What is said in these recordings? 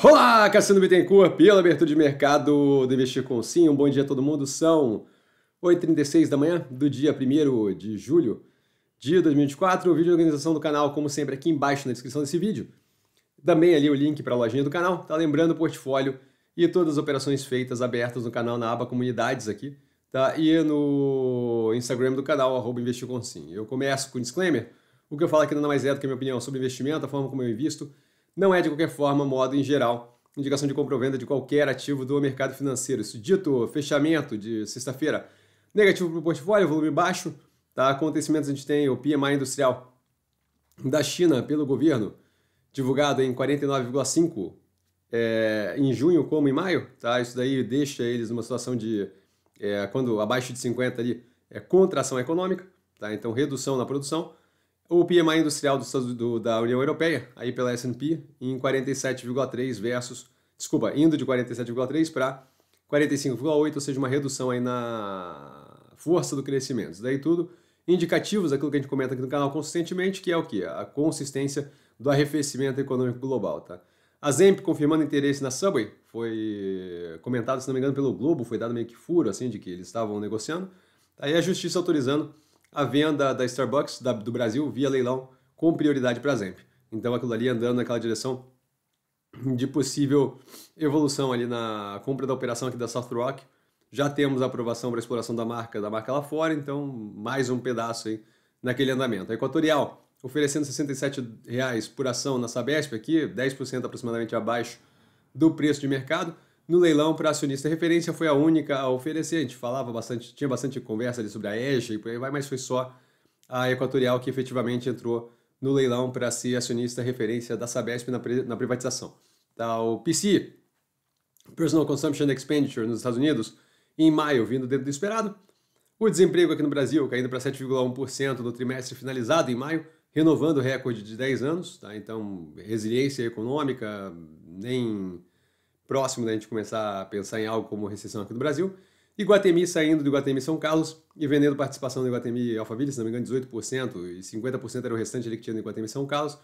Olá, Cassino Bittencourt, pela abertura de mercado do Investir com Sim. Um bom dia a todo mundo. São 8h36 da manhã do dia 1 de julho de 2024. O vídeo de organização do canal, como sempre, aqui embaixo na descrição desse vídeo. Também ali o link para a lojinha do canal. Tá lembrando o portfólio e todas as operações feitas abertas no canal na aba Comunidades aqui. Tá? E no Instagram do canal, arroba Investir com Sim. Eu começo com um disclaimer. O que eu falo aqui nada mais é do que a minha opinião sobre investimento, a forma como eu invisto não é de qualquer forma, modo em geral, indicação de compra ou venda de qualquer ativo do mercado financeiro. Isso dito, fechamento de sexta-feira negativo para o portfólio, volume baixo. Tá? Acontecimentos a gente tem o PMI industrial da China pelo governo, divulgado em 49,5 é, em junho como em maio. Tá? Isso daí deixa eles numa situação de, é, quando abaixo de 50 ali, é contração econômica, tá? então redução na produção. O PMI industrial do, do, da União Europeia, aí pela S&P, em 47,3 versus, desculpa, indo de 47,3 para 45,8, ou seja, uma redução aí na força do crescimento. Isso daí tudo indicativos daquilo que a gente comenta aqui no canal consistentemente, que é o que? A consistência do arrefecimento econômico global, tá? A Zemp confirmando interesse na Subway, foi comentado, se não me engano, pelo Globo, foi dado meio que furo, assim, de que eles estavam negociando. Aí a justiça autorizando a venda da Starbucks da, do Brasil via leilão com prioridade para a Zemp. Então aquilo ali andando naquela direção de possível evolução ali na compra da operação aqui da South Rock. Já temos a aprovação para exploração da marca, da marca lá fora, então mais um pedaço aí naquele andamento. A Equatorial oferecendo R$ 67,00 por ação na Sabesp aqui, 10% aproximadamente abaixo do preço de mercado no leilão para acionista. A referência foi a única a oferecer, a gente falava bastante, tinha bastante conversa ali sobre a EGE e por aí vai, mas foi só a Equatorial que efetivamente entrou no leilão para ser acionista referência da Sabesp na, na privatização. Tá, o PC, Personal Consumption Expenditure nos Estados Unidos, em maio vindo dentro do esperado. O desemprego aqui no Brasil caindo para 7,1% no trimestre finalizado em maio, renovando o recorde de 10 anos. Tá? Então, resiliência econômica, nem próximo da gente começar a pensar em algo como recessão aqui do Brasil. Iguatemi saindo do Iguatemi São Carlos e vendendo participação do Iguatemi Alphaville, se não me engano, 18%, e 50% era o restante ali que tinha no Iguatemi São Carlos,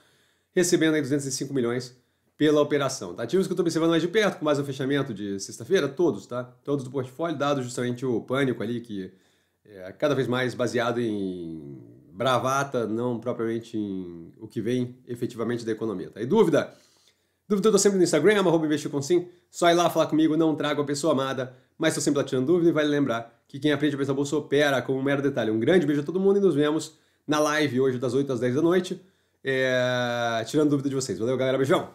recebendo aí 205 milhões pela operação. Tá? Ativos que eu estou observando mais de perto, com mais um fechamento de sexta-feira, todos, tá? Todos do portfólio, dado justamente o pânico ali, que é cada vez mais baseado em bravata, não propriamente em o que vem efetivamente da economia. Tá? E dúvida? Dúvida eu tô sempre no Instagram, arroba investir com sim. Só ir lá falar comigo, não trago a pessoa amada, mas tô sempre lá tirando dúvida e vale lembrar que quem aprende a pensar bolsa opera Como um mero detalhe. Um grande beijo a todo mundo e nos vemos na live hoje das 8 às 10 da noite, é... tirando dúvida de vocês. Valeu, galera. Beijão!